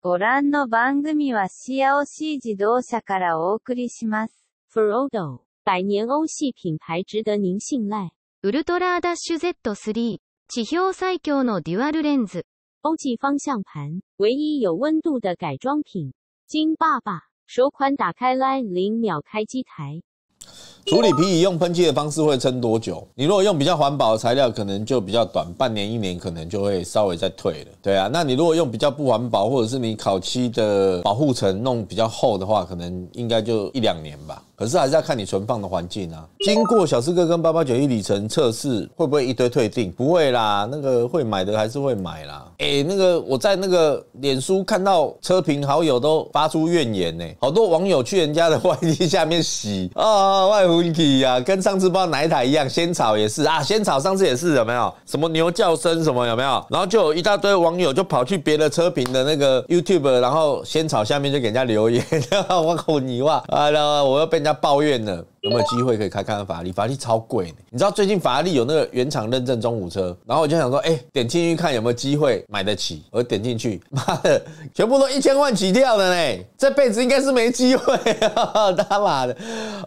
ご覧の番組は c 欧 c 自動車からお送りします。Ferodo、百年 OC 品牌值得您信赖。ウルトラダッシュ Z3、地表最強のデュアルレンズ。OG 方向盘、唯一有温度的改装品。金爸爸、首款打开 Line 零秒开机台。处理皮椅用喷漆的方式会撑多久？你如果用比较环保的材料，可能就比较短，半年一年可能就会稍微再退了。对啊，那你如果用比较不环保，或者是你烤漆的保护层弄比较厚的话，可能应该就一两年吧。可是还是要看你存放的环境啊。经过小四哥跟八八九一里程测试，会不会一堆退订？不会啦，那个会买的还是会买啦。哎，那个我在那个脸书看到车评好友都发出怨言呢，好多网友去人家的外地下面洗啊，外地啊，跟上次不知道哪一台一样，仙草也是啊，仙草上次也是有没有什么牛叫声什么有没有？然后就有一大堆网友就跑去别的车评的那个 YouTube，然后仙草下面就给人家留言，我靠泥哇啊，然后我又被。要抱怨呢。有没有机会可以开看看法拉利？法拉利超贵，你知道最近法拉利有那个原厂认证中古车，然后我就想说，哎，点进去看有没有机会买得起。我点进去，妈的，全部都一千万起跳的呢，这辈子应该是没机会，他妈的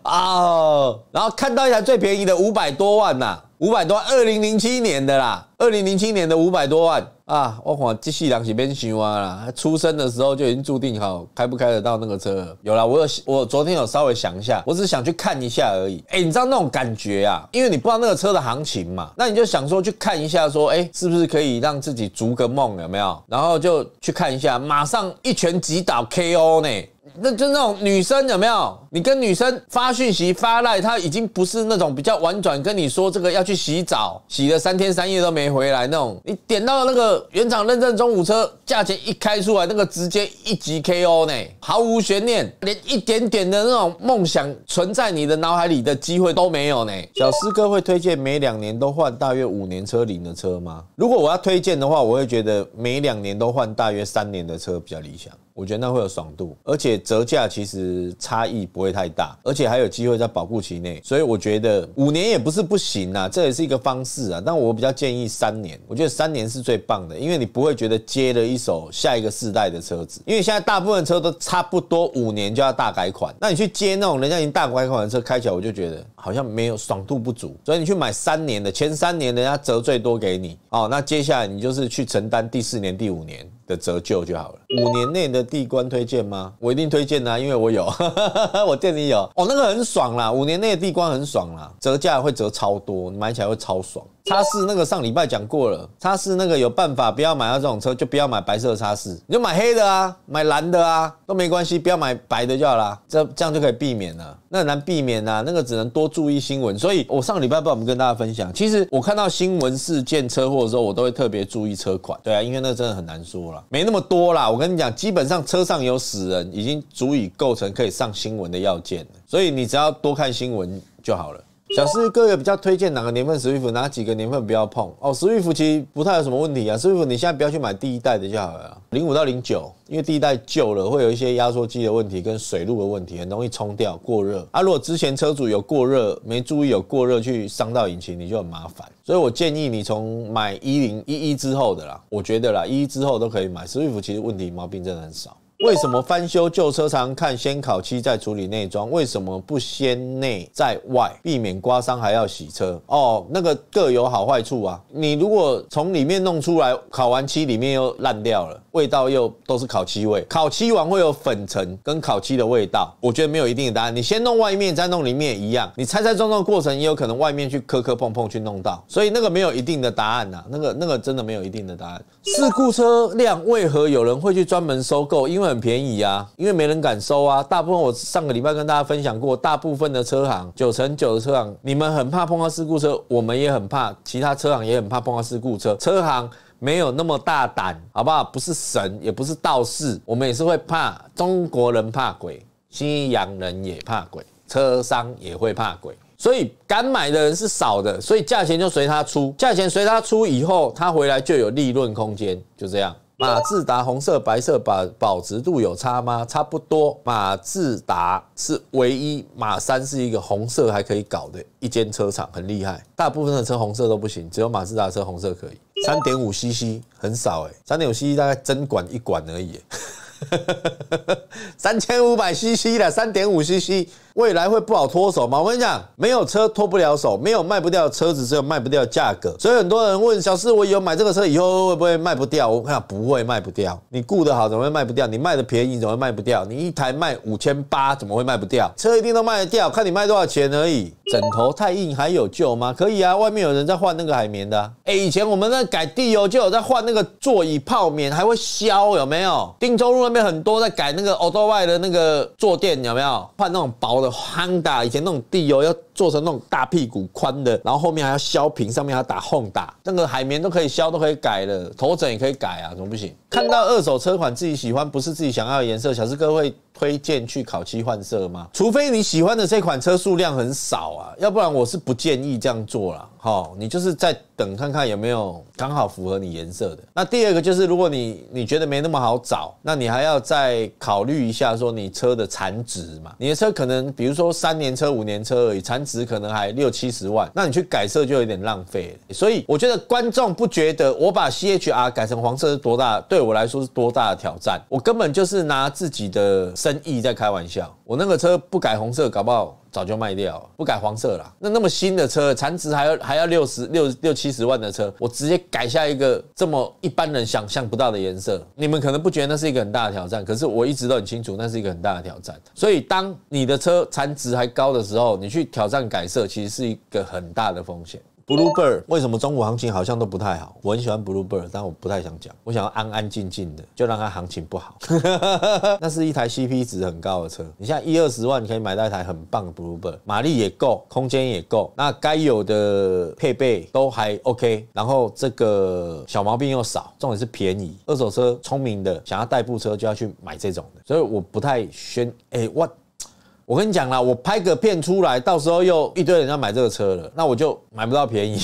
啊！然后看到一台最便宜的五百多万呐，五百多，万，二零零七年的啦，二零零七年的五百多万啊，我看这续人是边青蛙啦，出生的时候就已经注定好开不开得到那个车。有了，我有，我昨天有稍微想一下，我只想去看你。下而已，哎，你知道那种感觉啊？因为你不知道那个车的行情嘛，那你就想说去看一下，说，哎，是不是可以让自己逐个梦有没有？然后就去看一下，马上一拳击倒 KO 呢。那就那种女生有没有？你跟女生发讯息发赖，她已经不是那种比较婉转跟你说这个要去洗澡，洗了三天三夜都没回来那种。你点到那个原厂认证中午车，价钱一开出来，那个直接一级 K O 呢，毫无悬念，连一点点的那种梦想存在你的脑海里的机会都没有呢。小师哥会推荐每两年都换大约五年车龄的车吗？如果我要推荐的话，我会觉得每两年都换大约三年的车比较理想。我觉得那会有爽度，而且折价其实差异不会太大，而且还有机会在保护期内，所以我觉得五年也不是不行啊，这也是一个方式啊。但我比较建议三年，我觉得三年是最棒的，因为你不会觉得接了一手下一个世代的车子，因为现在大部分车都差不多五年就要大改款，那你去接那种人家已经大改款的车开起来，我就觉得好像没有爽度不足。所以你去买三年的，前三年人家折最多给你哦，那接下来你就是去承担第四年、第五年。的折旧就好了。五年内的地关推荐吗？我一定推荐啊，因为我有，我店里有。哦，那个很爽啦，五年内的地关很爽啦，折价会折超多，买起来会超爽。差事那个上礼拜讲过了，差事那个有办法，不要买到这种车，就不要买白色的差你就买黑的啊，买蓝的啊，都没关系，不要买白的就好啦，这这样就可以避免了。那很难避免啊，那个只能多注意新闻。所以我上礼拜不我们跟大家分享，其实我看到新闻事件车祸的时候，我都会特别注意车款。对啊，因为那真的很难说了，没那么多啦。我跟你讲，基本上车上有死人，已经足以构成可以上新闻的要件了。所以你只要多看新闻就好了。小四驱哥也比较推荐哪个年份 Swift，哪几个年份不要碰哦。i f t 其实不太有什么问题啊。Swift 你现在不要去买第一代的就好了，零五到零九，因为第一代旧了，会有一些压缩机的问题跟水路的问题，很容易冲掉、过热。啊，如果之前车主有过热，没注意有过热去伤到引擎，你就很麻烦。所以我建议你从买一零一一之后的啦，我觉得啦一之后都可以买 Swift，其实问题毛病真的很少。为什么翻修旧车厂看先烤漆再处理内装？为什么不先内在外？避免刮伤还要洗车哦？那个各有好坏处啊。你如果从里面弄出来，烤完漆里面又烂掉了，味道又都是烤漆味。烤漆完会有粉尘跟烤漆的味道，我觉得没有一定的答案。你先弄外面再弄里面一样，你拆拆装的过程也有可能外面去磕磕碰碰去弄到，所以那个没有一定的答案呐。那个那个真的没有一定的答案。事故车辆为何有人会去专门收购？因为很便宜啊，因为没人敢收啊。大部分我上个礼拜跟大家分享过，大部分的车行，九成九的车行，你们很怕碰到事故车，我们也很怕，其他车行也很怕碰到事故车。车行没有那么大胆，好不好？不是神，也不是道士，我们也是会怕。中国人怕鬼，西洋人也怕鬼，车商也会怕鬼，所以敢买的人是少的，所以价钱就随他出，价钱随他出以后，他回来就有利润空间，就这样。马自达红色、白色保保值度有差吗？差不多。马自达是唯一，马三是一个红色还可以搞的一间车厂，很厉害。大部分的车红色都不行，只有马自达车红色可以。三点五 CC 很少哎，三点五 CC 大概针管一管而已，三千五百 CC 了，三点五 CC。未来会不好脱手吗？我跟你讲，没有车脱不了手，没有卖不掉的车子，只有卖不掉的价格。所以很多人问小四，我有买这个车，以后会不会卖不掉？我看不会卖不掉。你顾得好，怎么会卖不掉？你卖的便宜，怎么会卖不掉？你一台卖五千八，怎么会卖不掉？车一定都卖得掉，看你卖多少钱而已。枕头太硬还有救吗？可以啊，外面有人在换那个海绵的。哎，以前我们那改地油就有在换那个座椅泡棉，还会消有没有？定州路那边很多在改那个 Audi 的那个坐垫有没有？换那种薄。的 Honda，以前那种地油要。做成那种大屁股宽的，然后后面还要削平，上面还要打轰打，那个海绵都可以削，都可以改了，头枕也可以改啊，怎么不行？看到二手车款自己喜欢，不是自己想要颜色，小师哥会推荐去烤漆换色吗？除非你喜欢的这款车数量很少啊，要不然我是不建议这样做了。哦，你就是在等看看有没有刚好符合你颜色的。那第二个就是，如果你你觉得没那么好找，那你还要再考虑一下说你车的残值嘛？你的车可能比如说三年车、五年车而已，残。值可能还六七十万，那你去改色就有点浪费。所以我觉得观众不觉得我把 CHR 改成黄色是多大，对我来说是多大的挑战。我根本就是拿自己的生意在开玩笑。我那个车不改红色，搞不好。早就卖掉，不改黄色了。那那么新的车，残值还要还要六十六六七十万的车，我直接改下一个这么一般人想象不到的颜色，你们可能不觉得那是一个很大的挑战，可是我一直都很清楚，那是一个很大的挑战。所以当你的车残值还高的时候，你去挑战改色，其实是一个很大的风险。Bluebird 为什么中国行情好像都不太好？我很喜欢 Bluebird，但我不太想讲，我想要安安静静的，就让它行情不好。那是一台 CP 值很高的车，你现在一二十万你可以买到一台很棒 Bluebird，马力也够，空间也够，那该有的配备都还 OK，然后这个小毛病又少，重点是便宜。二手车聪明的想要代步车就要去买这种的，所以我不太宣。哎，我。我跟你讲啦，我拍个片出来，到时候又一堆人要买这个车了，那我就买不到便宜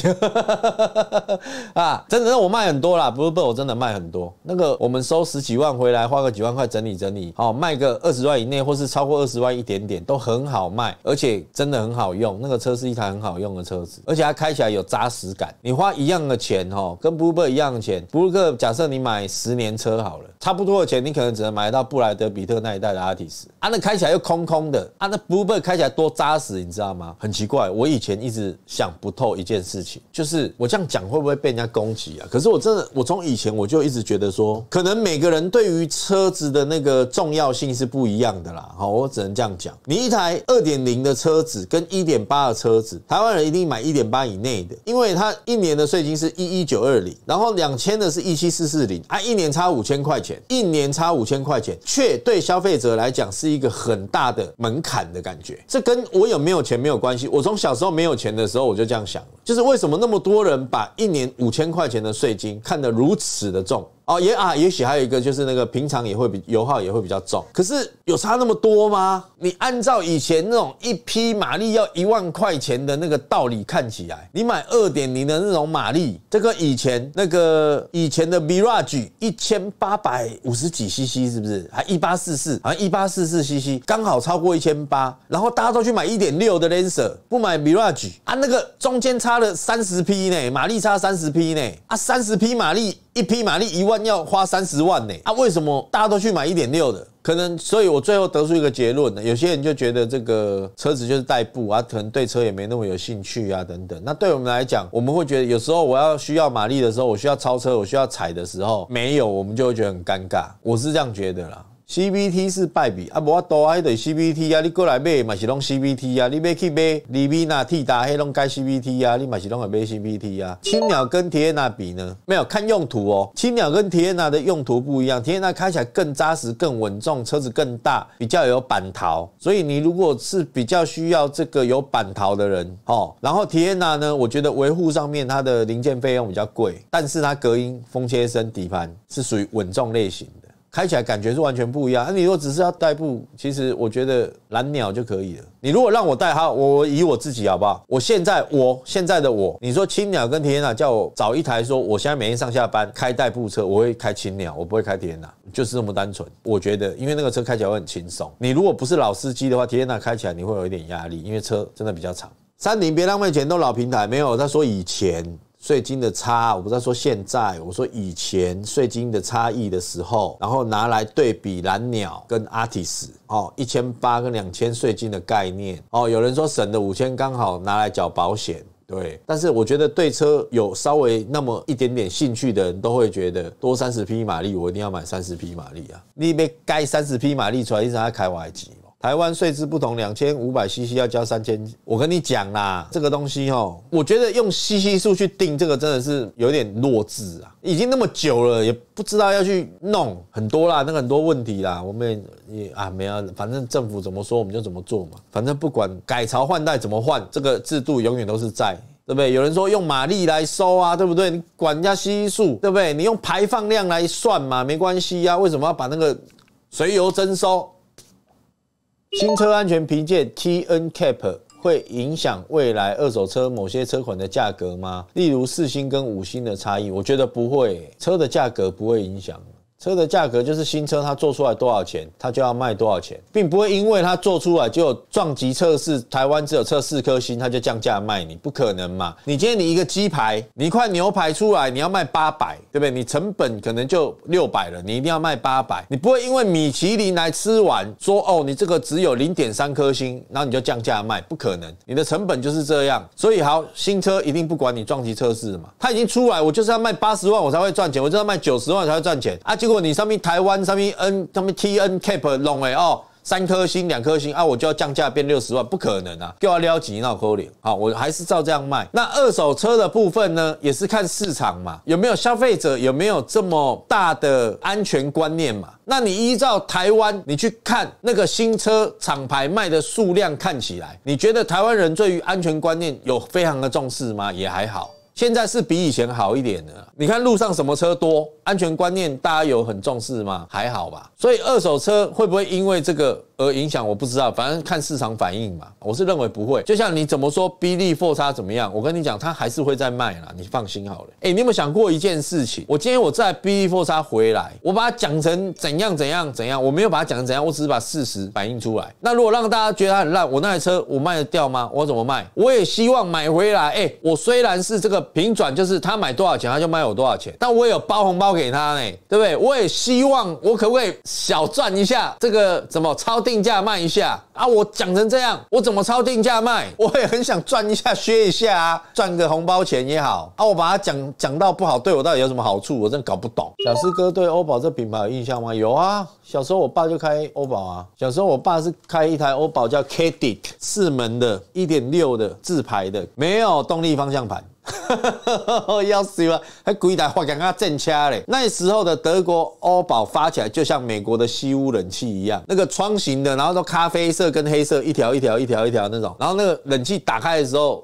啊！真的，那我卖很多啦，不是克我真的卖很多。那个我们收十几万回来，花个几万块整理整理，好卖个二十万以内，或是超过二十万一点点，都很好卖，而且真的很好用。那个车是一台很好用的车子，而且它开起来有扎实感。你花一样的钱，哈，跟布洛克一样的钱，布洛克假设你买十年车好了，差不多的钱，你可能只能买到布莱德比特那一代的阿提斯啊，那开起来又空空的。啊，那 Bluebird 开起来多扎实，你知道吗？很奇怪，我以前一直想不透一件事情，就是我这样讲会不会被人家攻击啊？可是我真的，我从以前我就一直觉得说，可能每个人对于车子的那个重要性是不一样的啦。好，我只能这样讲，你一台二点零的车子跟一点八的车子，台湾人一定买一点八以内的，因为它一年的税金是一一九二零，然后两千的是一七四四零，啊，一年差五千块钱，一年差五千块钱，却对消费者来讲是一个很大的门。砍的感觉，这跟我有没有钱没有关系。我从小时候没有钱的时候，我就这样想就是为什么那么多人把一年五千块钱的税金看得如此的重？哦，也啊，也许还有一个就是那个平常也会比油耗也会比较重，可是有差那么多吗？你按照以前那种一匹马力要一万块钱的那个道理看起来，你买二点零的那种马力，这个以前那个以前的 Mirage 一千八百五十几 CC 是不是？还一八四四，好像一八四四 CC，刚好超过一千八，然后大家都去买一点六的 Lancer，不买 Mirage，啊，那个中间差了三十匹呢，马力差三十匹呢，啊，三十匹马力，一匹马力一万。要花三十万呢啊？为什么大家都去买一点六的？可能，所以我最后得出一个结论呢。有些人就觉得这个车子就是代步啊，可能对车也没那么有兴趣啊，等等。那对我们来讲，我们会觉得有时候我要需要马力的时候，我需要超车，我需要踩的时候，没有，我们就会觉得很尴尬。我是这样觉得啦。C B T 是败笔啊！无我多啊，迄对 C B T 啊，你过来买嘛是拢 C B T 啊，你买去买里比纳替代嘿拢改 C B T 啊，你嘛是拢爱买 c B T 啊。青鸟跟体验娜比呢？没有看用途哦。青鸟跟体验娜的用途不一样，体验娜开起来更扎实、更稳重，车子更大，比较有板桃。所以你如果是比较需要这个有板桃的人哦，然后体验娜呢，我觉得维护上面它的零件费用比较贵，但是它隔音、风切身、底盘是属于稳重类型。开起来感觉是完全不一样。那你如果只是要代步，其实我觉得蓝鸟就可以了。你如果让我带它，我以我自己好不好？我现在我现在的我，你说青鸟跟天纳，叫我找一台说，我现在每天上下班开代步车，我会开青鸟，我不会开天纳，就是这么单纯。我觉得，因为那个车开起来很轻松。你如果不是老司机的话，天纳开起来你会有一点压力，因为车真的比较长。三菱别浪费钱，都老平台，没有他说以前。税金的差，我不是说现在，我说以前税金的差异的时候，然后拿来对比蓝鸟跟阿提斯哦，一千八跟两千税金的概念哦，有人说省的五千刚好拿来缴保险，对，但是我觉得对车有稍微那么一点点兴趣的人都会觉得多三十匹马力，我一定要买三十匹马力啊，你没盖三十匹马力出来，你直在开瓦机？台湾税制不同，两千五百 CC 要交三千。我跟你讲啦，这个东西哦，我觉得用 CC 数去定这个真的是有点弱智啊！已经那么久了，也不知道要去弄很多啦，那个很多问题啦。我们也啊，没有，反正政府怎么说我们就怎么做嘛。反正不管改朝换代怎么换，这个制度永远都是在，对不对？有人说用马力来收啊，对不对？你管人家 CC 数，对不对？你用排放量来算嘛，没关系呀。为什么要把那个随油征收？新车安全凭借 T N Cap 会影响未来二手车某些车款的价格吗？例如四星跟五星的差异，我觉得不会，车的价格不会影响。车的价格就是新车，它做出来多少钱，它就要卖多少钱，并不会因为它做出来就撞击测试，台湾只有测四颗星，它就降价卖你，不可能嘛？你今天你一个鸡排，你一块牛排出来，你要卖八百，对不对？你成本可能就六百了，你一定要卖八百，你不会因为米其林来吃完说哦，你这个只有零点三颗星，然后你就降价卖，不可能，你的成本就是这样。所以好新车一定不管你撞击测试的嘛，它已经出来，我就是要卖八十万我才会赚钱，我就要卖九十万才会赚钱啊就。如果你上面台湾上面 N 他们 T N Cap 弄哎哦三颗星两颗星啊我就要降价变六十万不可能啊就要撩起闹沟脸好，我还是照这样卖。那二手车的部分呢也是看市场嘛有没有消费者有没有这么大的安全观念嘛？那你依照台湾你去看那个新车厂牌卖的数量看起来，你觉得台湾人对于安全观念有非常的重视吗？也还好。现在是比以前好一点了。你看路上什么车多，安全观念大家有很重视吗？还好吧。所以二手车会不会因为这个？而影响我不知道，反正看市场反应嘛。我是认为不会，就像你怎么说，BD f o r 怎么样？我跟你讲，他还是会再卖了，你放心好了。哎，你有没有想过一件事情？我今天我在 BD f o r 回来，我把它讲成怎样怎样怎样，我没有把它讲成怎样，我只是把事实反映出来。那如果让大家觉得它很烂，我那台车我卖得掉吗？我怎么卖？我也希望买回来。哎，我虽然是这个平转，就是他买多少钱他就卖我多少钱，但我也有包红包给他呢，对不对？我也希望我可不可以小赚一下这个怎么超？定价卖一下啊！我讲成这样，我怎么超定价卖？我也很想赚一下、削一下啊，赚个红包钱也好啊！我把它讲讲到不好，对我到底有什么好处？我真搞不懂。小师哥对欧宝这品牌有印象吗？有啊，小时候我爸就开欧宝啊。小时候我爸是开一台欧宝，叫 K D 四门的，一点六的自排的，没有动力方向盘。哈，要死了，还鬼打话，刚他正掐嘞。那时候的德国欧宝发起来，就像美国的西屋冷气一样，那个窗型的，然后都咖啡色跟黑色一条一条一条一条那种。然后那个冷气打开的时候，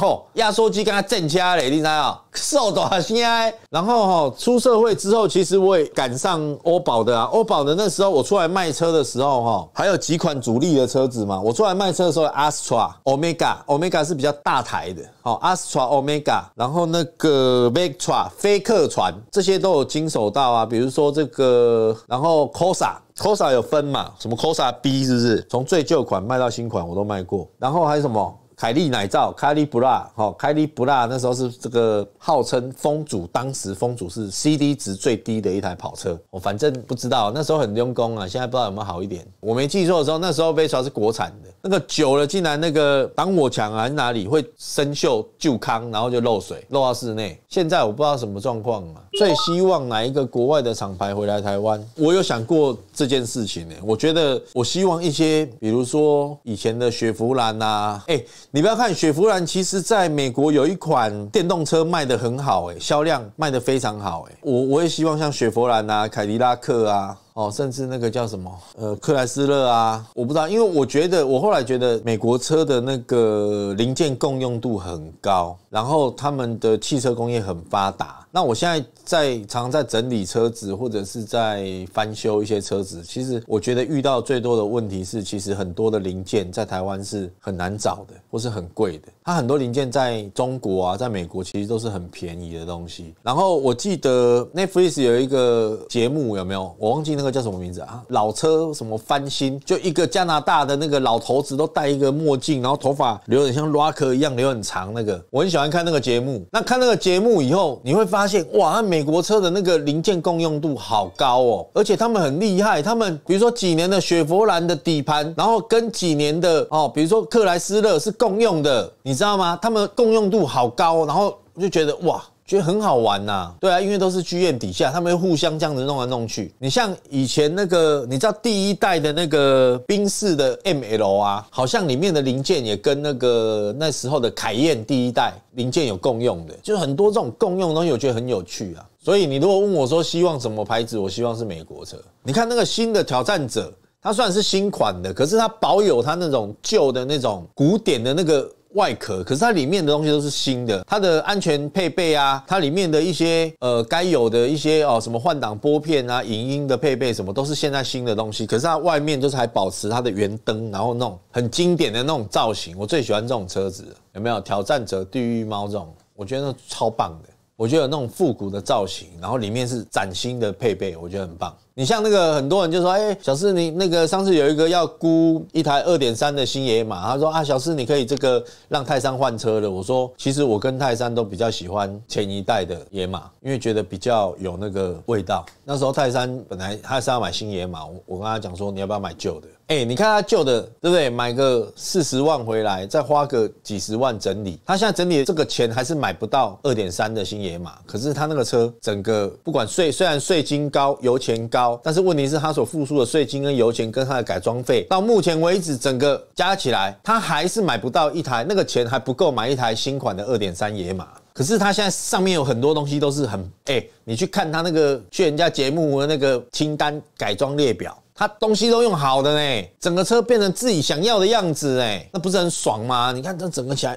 吼，压缩机跟他正掐嘞，你知道？受多少心啥？然后哈，出社会之后，其实我也赶上欧宝的啊。欧宝的那时候，我出来卖车的时候，哈，还有几款主力的车子嘛。我出来卖车的时候，Astra、Omega、Omega 是比较大台的。好，Astra Omega，然后那个 Vectra 飞客船，这些都有经手到啊。比如说这个，然后 Cosa，Cosa 有分嘛？什么 Cosa B 是不是？从最旧款卖到新款我都卖过。然后还有什么凯利奶罩，凯利布拉，好，凯利布拉那时候是这个号称风阻，当时风阻是 CD 值最低的一台跑车。我反正不知道，那时候很用功啊。现在不知道有没有好一点，我没记错的时候，那时候 Vectra 是国产的。那个久了，进来那个挡火墙啊，哪里会生锈、旧坑，然后就漏水，漏到室内。现在我不知道什么状况嘛，最希望哪一个国外的厂牌回来台湾？我有想过这件事情诶，我觉得我希望一些，比如说以前的雪佛兰啊，哎，你不要看雪佛兰，其实在美国有一款电动车卖得很好，哎，销量卖得非常好，哎，我我也希望像雪佛兰啊、凯迪拉克啊。哦，甚至那个叫什么，呃，克莱斯勒啊，我不知道，因为我觉得我后来觉得美国车的那个零件共用度很高，然后他们的汽车工业很发达。那我现在在常常在整理车子，或者是在翻修一些车子。其实我觉得遇到最多的问题是，其实很多的零件在台湾是很难找的，或是很贵的。它很多零件在中国啊，在美国其实都是很便宜的东西。然后我记得 Netflix 有一个节目有没有？我忘记那个叫什么名字啊？老车什么翻新？就一个加拿大的那个老头子，都戴一个墨镜，然后头发留点像 Rock 一样留很长，那个我很喜欢看那个节目。那看那个节目以后，你会发现。发现哇，美国车的那个零件共用度好高哦，而且他们很厉害，他们比如说几年的雪佛兰的底盘，然后跟几年的哦，比如说克莱斯勒是共用的，你知道吗？他们共用度好高，然后就觉得哇。觉得很好玩呐，对啊，因为都是剧院底下，他们互相这样子弄来弄去。你像以前那个，你知道第一代的那个宾士的 M L 啊，好像里面的零件也跟那个那时候的凯宴第一代零件有共用的，就很多这种共用的东西，我觉得很有趣啊。所以你如果问我说希望什么牌子，我希望是美国车。你看那个新的挑战者，它虽然是新款的，可是它保有它那种旧的那种古典的那个。外壳，可是它里面的东西都是新的，它的安全配备啊，它里面的一些呃该有的一些哦，什么换挡拨片啊、影音的配备什么，都是现在新的东西。可是它外面就是还保持它的圆灯，然后那种很经典的那种造型。我最喜欢这种车子，有没有挑战者地狱猫这种？我觉得超棒的，我觉得有那种复古的造型，然后里面是崭新的配备，我觉得很棒。你像那个很多人就说，哎，小四你那个上次有一个要估一台二点三的新野马，他说啊，小四你可以这个让泰山换车的。我说其实我跟泰山都比较喜欢前一代的野马，因为觉得比较有那个味道。那时候泰山本来他是要买新野马，我我跟他讲说你要不要买旧的？哎，你看他旧的对不对？买个四十万回来，再花个几十万整理。他现在整理这个钱还是买不到二点三的新野马，可是他那个车整个不管税，虽然税金高，油钱高。但是问题是，他所付出的税金跟油钱跟他的改装费，到目前为止，整个加起来，他还是买不到一台，那个钱还不够买一台新款的二点三野马。可是他现在上面有很多东西都是很哎，你去看他那个去人家节目那个清单改装列表，他东西都用好的呢，整个车变成自己想要的样子哎，那不是很爽吗？你看这整个起来，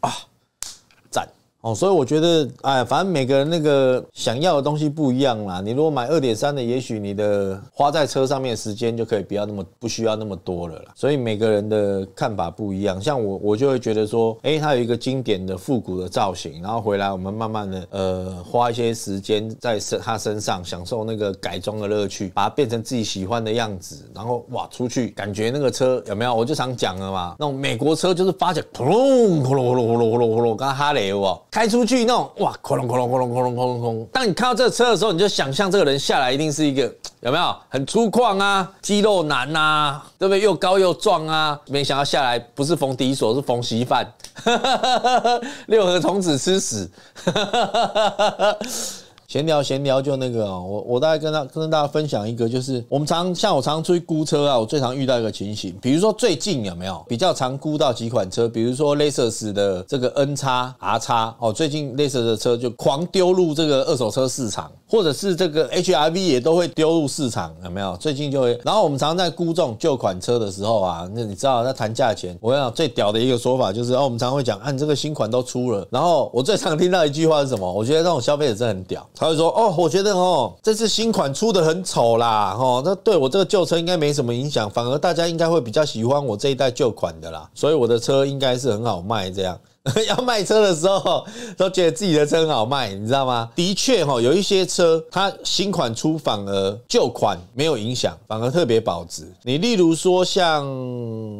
啊！哦，所以我觉得，哎，反正每个人那个想要的东西不一样啦。你如果买二点三的，也许你的花在车上面时间就可以不要那么不需要那么多了啦。所以每个人的看法不一样。像我，我就会觉得说，哎，它有一个经典的复古的造型，然后回来我们慢慢的，呃，花一些时间在身它身上，享受那个改装的乐趣，把它变成自己喜欢的样子，然后哇，出去感觉那个车有没有？我就常讲了嘛，那种美国车就是发起轰隆轰隆轰隆轰隆轰隆刚哈雷哦。开出去那种哇，哐隆哐隆哐隆哐隆哐隆哐！当你看到这车的时候，你就想象这个人下来一定是一个有没有很粗犷啊，肌肉男啊，对不对？又高又壮啊！没想到下来不是逢敌手，是逢稀饭，六合童子吃屎。闲聊闲聊就那个哦，我我大概跟他跟大家分享一个，就是我们常像我常出去估车啊，我最常遇到一个情形，比如说最近有没有比较常估到几款车，比如说雷蛇时的这个 N 叉 R 叉哦，最近雷蛇的车就狂丢入这个二手车市场，或者是这个 HRV 也都会丢入市场，有没有？最近就会，然后我们常在估中旧款车的时候啊，那你知道在谈价钱，我想最屌的一个说法就是，我们常会讲，啊你这个新款都出了，然后我最常听到一句话是什么？我觉得这种消费者真的很屌。他会说：“哦，我觉得哦，这次新款出的很丑啦，哦，那对我这个旧车应该没什么影响，反而大家应该会比较喜欢我这一代旧款的啦，所以我的车应该是很好卖。这样 要卖车的时候，都觉得自己的车很好卖，你知道吗？的确，哦，有一些车它新款出反而旧款没有影响，反而特别保值。你例如说像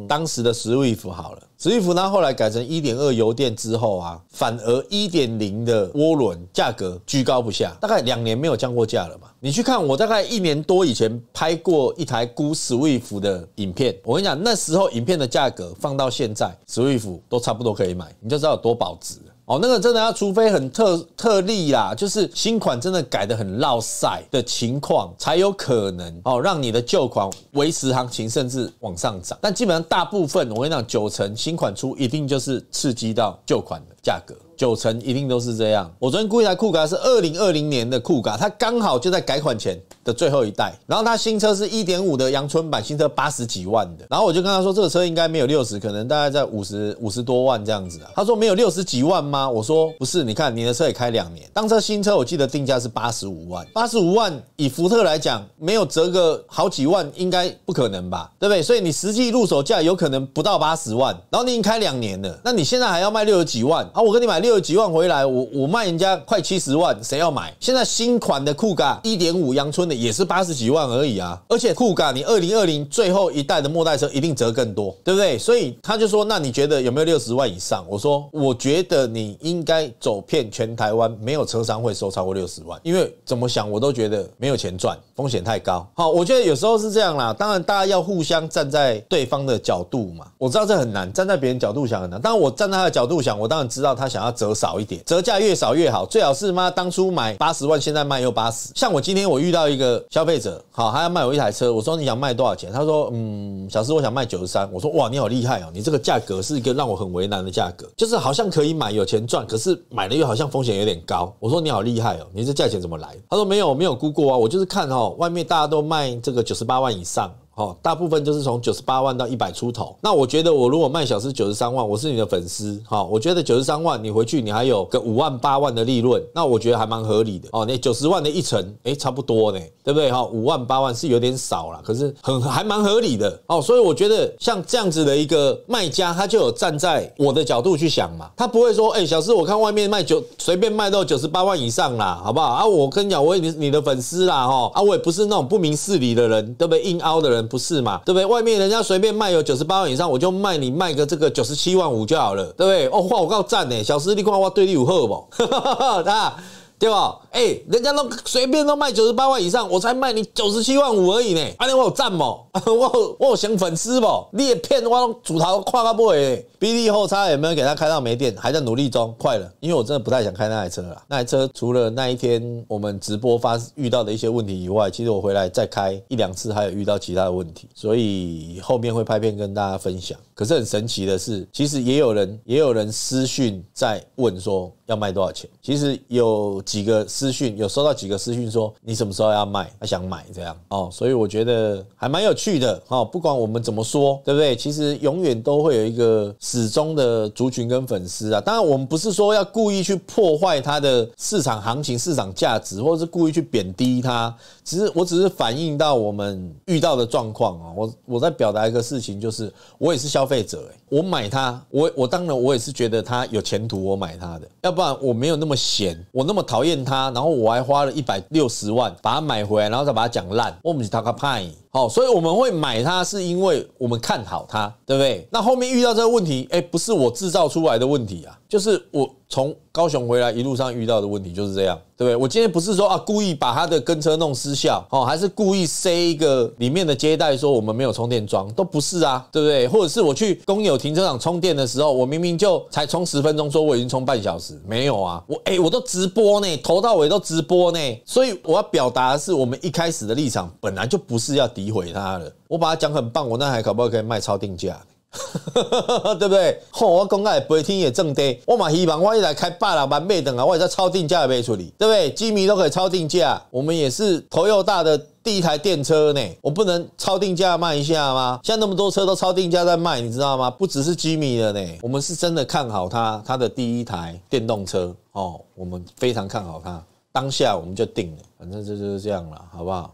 当时的 Swift 好了。”斯威夫那后来改成一点二油电之后啊，反而一点零的涡轮价格居高不下，大概两年没有降过价了嘛。你去看我大概一年多以前拍过一台 Swift 的影片，我跟你讲那时候影片的价格放到现在，s w i f t 都差不多可以买，你就知道有多保值。哦，那个真的要，除非很特特例啦，就是新款真的改的很落塞的情况，才有可能哦，让你的旧款维持行情，甚至往上涨。但基本上大部分，我跟你讲，九成新款出一定就是刺激到旧款的价格，九成一定都是这样。我昨天估一台酷咖是二零二零年的酷咖，它刚好就在改款前。的最后一代，然后他新车是一点五的阳春版，新车八十几万的。然后我就跟他说，这个车应该没有六十，可能大概在五十五十多万这样子啊。他说没有六十几万吗？我说不是，你看你的车也开两年，当车新车我记得定价是八十五万，八十五万以福特来讲，没有折个好几万，应该不可能吧，对不对？所以你实际入手价有可能不到八十万，然后你已经开两年了，那你现在还要卖六十几万？啊，我跟你买六十几万回来，我我卖人家快七十万，谁要买？现在新款的酷咖一点五阳春的。也是八十几万而已啊，而且酷咖，你二零二零最后一代的末代车一定折更多，对不对？所以他就说，那你觉得有没有六十万以上？我说，我觉得你应该走遍全台湾，没有车商会收超过六十万，因为怎么想我都觉得没有钱赚，风险太高。好，我觉得有时候是这样啦。当然，大家要互相站在对方的角度嘛。我知道这很难，站在别人角度想很难。当然，我站在他的角度想，我当然知道他想要折少一点，折价越少越好，最好是妈当初买八十万，现在卖又八十。像我今天我遇到一个。呃，消费者好，他要卖我一台车。我说你想卖多少钱？他说嗯，小司我想卖九十三。我说哇，你好厉害哦，你这个价格是一个让我很为难的价格，就是好像可以买，有钱赚，可是买了又好像风险有点高。我说你好厉害哦，你这价钱怎么来？他说没有没有估过啊，我就是看哈外面大家都卖这个九十八万以上。哦，大部分就是从九十八万到一百出头。那我觉得，我如果卖小狮九十三万，我是你的粉丝，哈，我觉得九十三万你回去你还有个五万八万的利润，那我觉得还蛮合理的哦。那九十万的一成，哎，差不多呢，对不对？哈，五万八万是有点少了，可是很还蛮合理的哦。所以我觉得像这样子的一个卖家，他就有站在我的角度去想嘛，他不会说，哎，小狮，我看外面卖九随便卖到九十八万以上啦，好不好？啊，我跟你讲，我也是你的粉丝啦，哈，啊，我也不是那种不明事理的人，对不对？硬凹的人。不是嘛，对不对？外面人家随便卖有九十八万以上，我就卖你卖个这个九十七万五就好了，对不对？哦，哇，我告赞呢，小势你哇我对你有好不？对吧？哎，人家都随便都卖九十八万以上，我才卖你九十七万五而已呢。而你 我有赞嘛，我我想粉丝你裂片，我主头跨个部位，BD 后差有没有给他开到没电？还在努力中，快了。因为我真的不太想开那台车了。那台车除了那一天我们直播发遇到的一些问题以外，其实我回来再开一两次，还有遇到其他的问题，所以后面会拍片跟大家分享。可是很神奇的是，其实也有人也有人私讯在问说要卖多少钱。其实有。几个私讯有收到几个私讯说你什么时候要卖，他想买这样哦，所以我觉得还蛮有趣的哦。不管我们怎么说，对不对？其实永远都会有一个始终的族群跟粉丝啊。当然，我们不是说要故意去破坏它的市场行情、市场价值，或者是故意去贬低它。只是我只是反映到我们遇到的状况啊。我我在表达一个事情，就是我也是消费者。我买它，我我当然我也是觉得它有前途，我买它的。要不然我没有那么闲，我那么讨厌它，然后我还花了一百六十万把它买回来，然后再把它讲烂。我不是他个派。好，所以我们会买它，是因为我们看好它，对不对？那后面遇到这个问题，哎，不是我制造出来的问题啊，就是我从高雄回来一路上遇到的问题就是这样，对不对？我今天不是说啊故意把他的跟车弄失效，哦，还是故意塞一个里面的接待说我们没有充电桩，都不是啊，对不对？或者是我去公有停车场充电的时候，我明明就才充十分钟，说我已经充半小时，没有啊，我哎我都直播呢，头到尾都直播呢，所以我要表达的是，我们一开始的立场本来就不是要抵。诋毁他了，我把他讲很棒，我那还可不可以卖超定价，对不对？我讲爱白天也正低，我嘛希望我一来开霸狼万卖等啊，我也在超定价卖出理，对不对？基米都可以超定价，我们也是头又大的第一台电车呢，我不能超定价卖一下吗？现在那么多车都超定价在卖，你知道吗？不只是基米的呢，我们是真的看好它，它的第一台电动车哦，我们非常看好它，当下我们就定了，反正这就是这样了，好不好？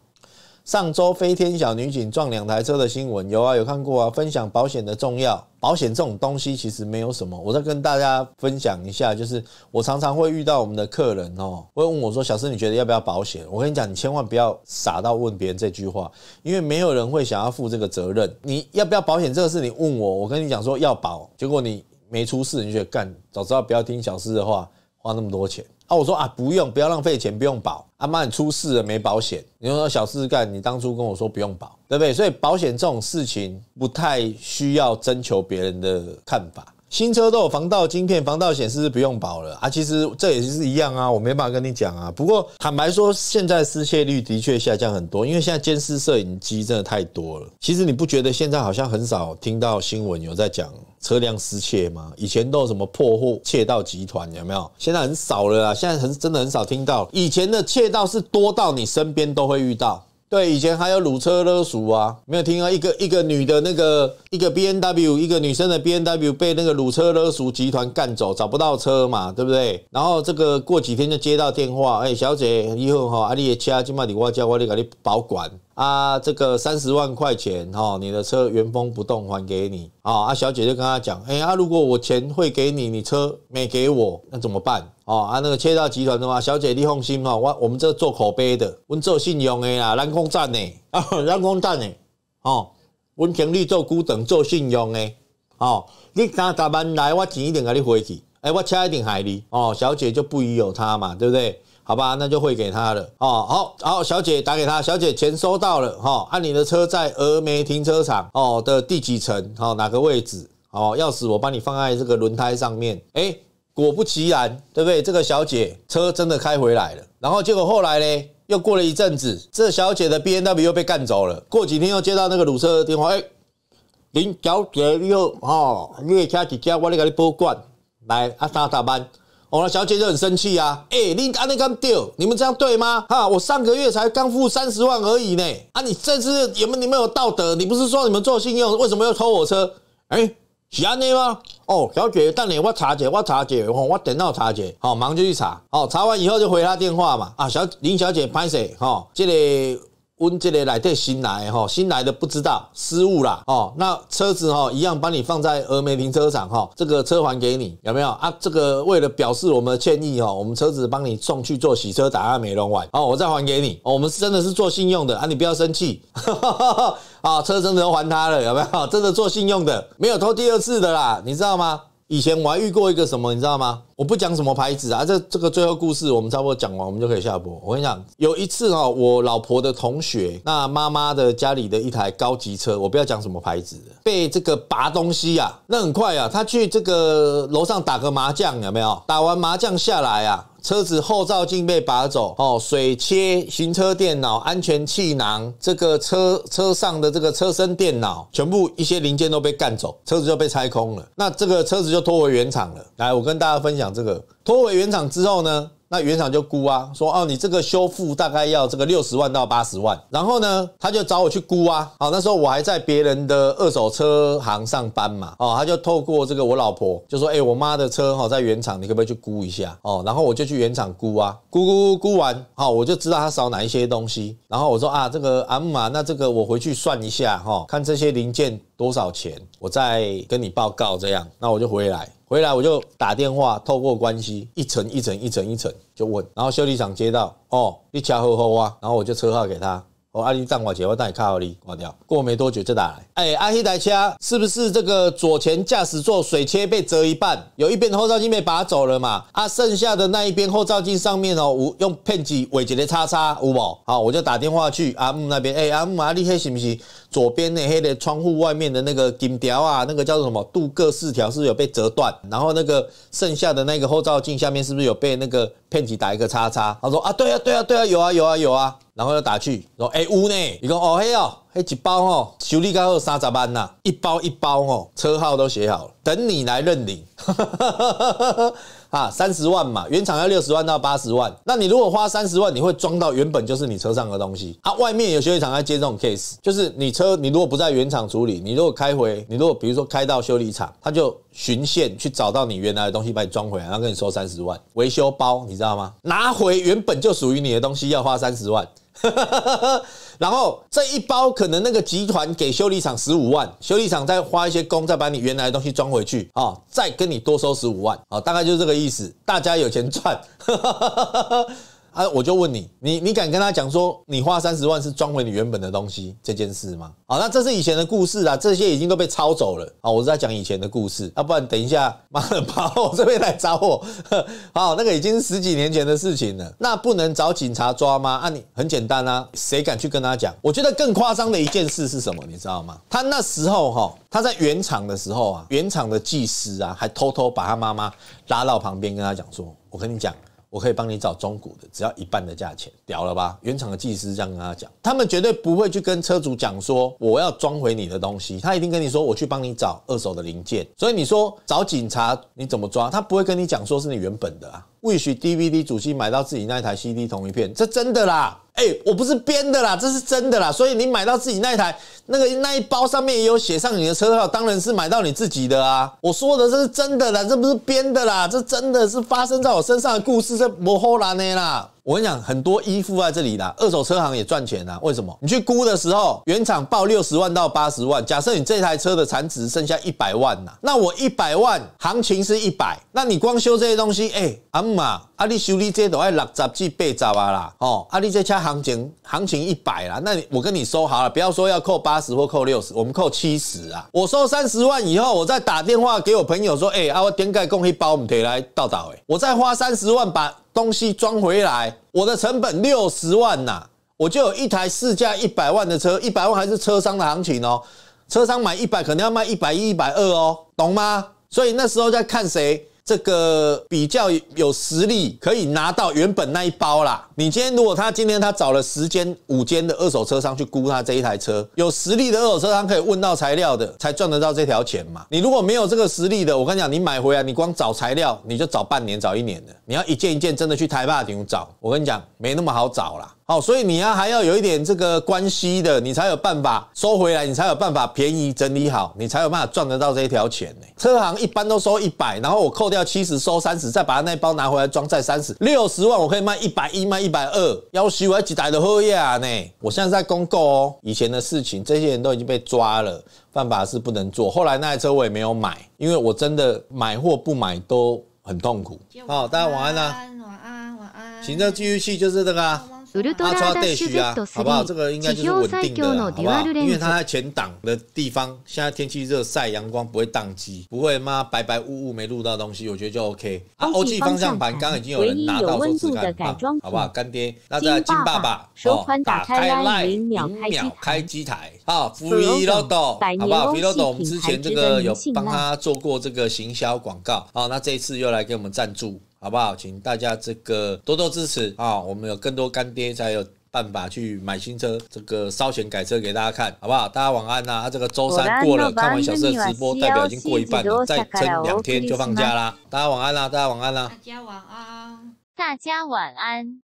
上周飞天小女警撞两台车的新闻有啊，有看过啊。分享保险的重要，保险这种东西其实没有什么。我再跟大家分享一下，就是我常常会遇到我们的客人哦，会问我说：“小师，你觉得要不要保险？”我跟你讲，你千万不要傻到问别人这句话，因为没有人会想要负这个责任。你要不要保险这个事，你问我，我跟你讲说要保，结果你没出事你就干，早知道不要听小师的话，花那么多钱。啊，我说啊，不用，不要浪费钱，不用保。阿妈，你出事了没保险？你说小事干，你当初跟我说不用保，对不对？所以保险这种事情不太需要征求别人的看法。新车都有防盗晶片，防盗显示不是不用保了啊？其实这也是一样啊，我没办法跟你讲啊。不过坦白说，现在失窃率的确下降很多，因为现在监视摄影机真的太多了。其实你不觉得现在好像很少听到新闻有在讲车辆失窃吗？以前都有什么破户窃盗集团有没有？现在很少了啊，现在很真的很少听到。以前的窃盗是多到你身边都会遇到。对，以前还有鲁车勒赎啊，没有听到一个一个女的那个一个 B N W，一个女生的 B N W 被那个鲁车勒赎集团干走，找不到车嘛，对不对？然后这个过几天就接到电话，哎，小姐，以后哈，阿你也其他金马里外交关，你赶紧保管啊，这个三十万块钱哈，你的车原封不动还给你啊。啊，小姐就跟他讲，哎啊，如果我钱会给你，你车没给我，那怎么办？哦啊，那个切到集团的话，小姐你放心哦，我我们这做口碑的，我们做信用的啦，人工赞呢，人 工赞呢，哦，我尽力做孤等做信用的，哦，你拿十万来，我钱一定给你回去，哎，我车一定还你，哦，小姐就不疑有他嘛，对不对？好吧，那就汇给他了，哦，好好，小姐打给他，小姐钱收到了，哈，按你的车在峨眉停车场哦的第几层，好哪个位置，哦，钥匙我帮你放在这个轮胎上面，哎。果不其然，对不对？这个小姐车真的开回来了。然后结果后来呢？又过了一阵子，这小姐的 B N W 又被干走了。过几天又接到那个鲁的电话，哎，林小姐你好，哈，你开几间？我来给你拨款，来啊，三打班。后那小姐就很生气啊，哎，你哪里敢丢？你们这样对吗？哈，我上个月才刚付三十万而已呢，啊，你这是有没有？你们有道德？你不是说你们做信用，为什么要偷我车？哎？是安尼吗？哦，小姐，等你我查姐，我查姐，我等到查姐，好忙就去查，好查完以后就回他电话嘛。啊，小林小姐拍摄，哈，这个。温这磊来对新来哈，新来的不知道失误啦哦，那车子哈一样帮你放在峨眉停车场哈，这个车还给你有没有啊？这个为了表示我们的歉意哈，我们车子帮你送去做洗车打美容完，哦我再还给你，我们真的是做信用的啊，你不要生气，啊车真的还他了有没有？真的做信用的，没有偷第二次的啦，你知道吗？以前我还遇过一个什么，你知道吗？我不讲什么牌子啊，这这个最后故事我们差不多讲完，我们就可以下播。我跟你讲，有一次哈，我老婆的同学那妈妈的家里的一台高级车，我不要讲什么牌子，被这个拔东西啊，那很快啊，他去这个楼上打个麻将，有没有？打完麻将下来啊，车子后照镜被拔走哦，水切行车电脑、安全气囊、这个车车上的这个车身电脑，全部一些零件都被干走，车子就被拆空了。那这个车子就拖回原厂了。来，我跟大家分享。这个拖回原厂之后呢，那原厂就估啊，说哦，你这个修复大概要这个六十万到八十万。然后呢，他就找我去估啊。好，那时候我还在别人的二手车行上班嘛。哦，他就透过这个我老婆就说，哎，我妈的车哈在原厂，你可不可以去估一下？哦，然后我就去原厂估啊，估估估完，好，我就知道他少哪一些东西。然后我说啊，这个阿木那这个我回去算一下哈，看这些零件。多少钱？我再跟你报告这样，那我就回来。回来我就打电话，透过关系一层一层一层一层就问。然后修理厂接到，哦，你敲呵呵啊，然后我就车号给他。我阿力赚我姐，我带你看好哩，挂掉。过没多久就打来，哎，阿黑台车是不是这个左前驾驶座水切被折一半，有一边的后照镜被拔走了嘛？啊，剩下的那一边后照镜上面哦，我用片机尾截的叉叉五毛。好，我就打电话去阿木那边，哎，阿木阿力嘿行不行？左边那黑的窗户外面的那个金条啊，那个叫做什么镀铬饰条，是不是有被折断？然后那个剩下的那个后照镜下面，是不是有被那个片子打一个叉叉？他说啊，对啊，对啊，对啊，有啊，有啊，有啊。然后又打去说，哎，屋呢？你说哦，嘿哦，黑几包哦，修理刚好三十班呐，一包一包哦，车号都写好了，等你来认领。啊，三十万嘛，原厂要六十万到八十万。那你如果花三十万，你会装到原本就是你车上的东西。啊，外面有修理厂要接这种 case，就是你车你如果不在原厂处理，你如果开回，你如果比如说开到修理厂，他就循线去找到你原来的东西，把你装回来，然后跟你收三十万。维修包你知道吗？拿回原本就属于你的东西要花三十万。然后这一包可能那个集团给修理厂十五万，修理厂再花一些工，再把你原来的东西装回去啊，再跟你多收十五万啊，大概就是这个意思，大家有钱赚。啊！我就问你，你你敢跟他讲说你花三十万是装回你原本的东西这件事吗？好，那这是以前的故事啊，这些已经都被抄走了。好，我是在讲以前的故事，要不然等一下妈的，跑我这边来找我。好，那个已经是十几年前的事情了，那不能找警察抓吗？啊，你很简单啊，谁敢去跟他讲？我觉得更夸张的一件事是什么，你知道吗？他那时候哈，他在原厂的时候啊，原厂的技师啊，还偷偷把他妈妈拉到旁边跟他讲说：“我跟你讲。”我可以帮你找中古的，只要一半的价钱，屌了吧？原厂的技师这样跟他讲，他们绝对不会去跟车主讲说我要装回你的东西，他一定跟你说我去帮你找二手的零件。所以你说找警察你怎么抓？他不会跟你讲说是你原本的啊。wish DVD 主机买到自己那一台 CD 同一片，这真的啦，哎，我不是编的啦，这是真的啦，所以你买到自己那一台，那个那一包上面也有写上你的车号，当然是买到你自己的啊，我说的这是真的啦，这不是编的啦，这真的是发生在我身上的故事，在摩后兰呢啦。我跟你讲，很多依附在这里啦，二手车行也赚钱啦。为什么？你去估的时候，原厂报六十万到八十万，假设你这台车的残值剩下一百万呐，那我一百万行情是一百，那你光修这些东西，哎，阿姆啊，阿力修理这都要六十至八十啊啦？哦，阿力这车行情行情一百啦，那你我跟你收好了，不要说要扣八十或扣六十，我们扣七十啊。我收三十万以后，我再打电话给我朋友说，哎，阿我顶盖共一包我们提来倒倒哎，我再花三十万把。东西装回来，我的成本六十万呐，我就有一台市价一百万的车，一百万还是车商的行情哦，车商买一百可能要卖一百一、一百二哦，懂吗？所以那时候在看谁。这个比较有实力，可以拿到原本那一包啦。你今天如果他今天他找了十间、五间的二手车商去估他这一台车，有实力的二手车商可以问到材料的，才赚得到这条钱嘛。你如果没有这个实力的，我跟你讲，你买回来你光找材料，你就找半年、找一年的。你要一件一件真的去台霸顶找，我跟你讲，没那么好找啦。哦，所以你要还要有一点这个关系的，你才有办法收回来，你才有办法便宜整理好，你才有办法赚得到这一条钱呢。车行一般都收一百，然后我扣掉七十，收三十，再把那包拿回来装在三十，六十万我可以卖一百一，卖一百二，要我要几台的货呀呢？我现在在公告哦，以前的事情，这些人都已经被抓了，犯法是不能做。后来那台车我也没有买，因为我真的买或不买都很痛苦。好，大家晚安啦。晚安，晚安，晚安。行车记录器就是这个。Ultra Dash 系列，好吧，这个应该就是稳定的了，因为他在前挡的地方，现在天气热晒，阳光不会宕机，不会嘛，白白雾雾没录到东西，我觉得就 OK。啊，OG 方向盘刚已经有人拿到说质感棒，好不好？干爹，那在金爸爸，好，打开来，一秒开机台，好，Free Lotto，好不好？Free Lotto 我们之前这个有帮他做过这个行销广告，好，那这一次又来给我们赞助。好不好？请大家这个多多支持啊！我们有更多干爹才有办法去买新车，这个烧钱改车给大家看，好不好？大家晚安啦！这个周三过了，看完小四的直播，代表已经过一半了，再撑两天就放假啦！大家晚安啦！大家晚安啦！大家晚安！大家晚安！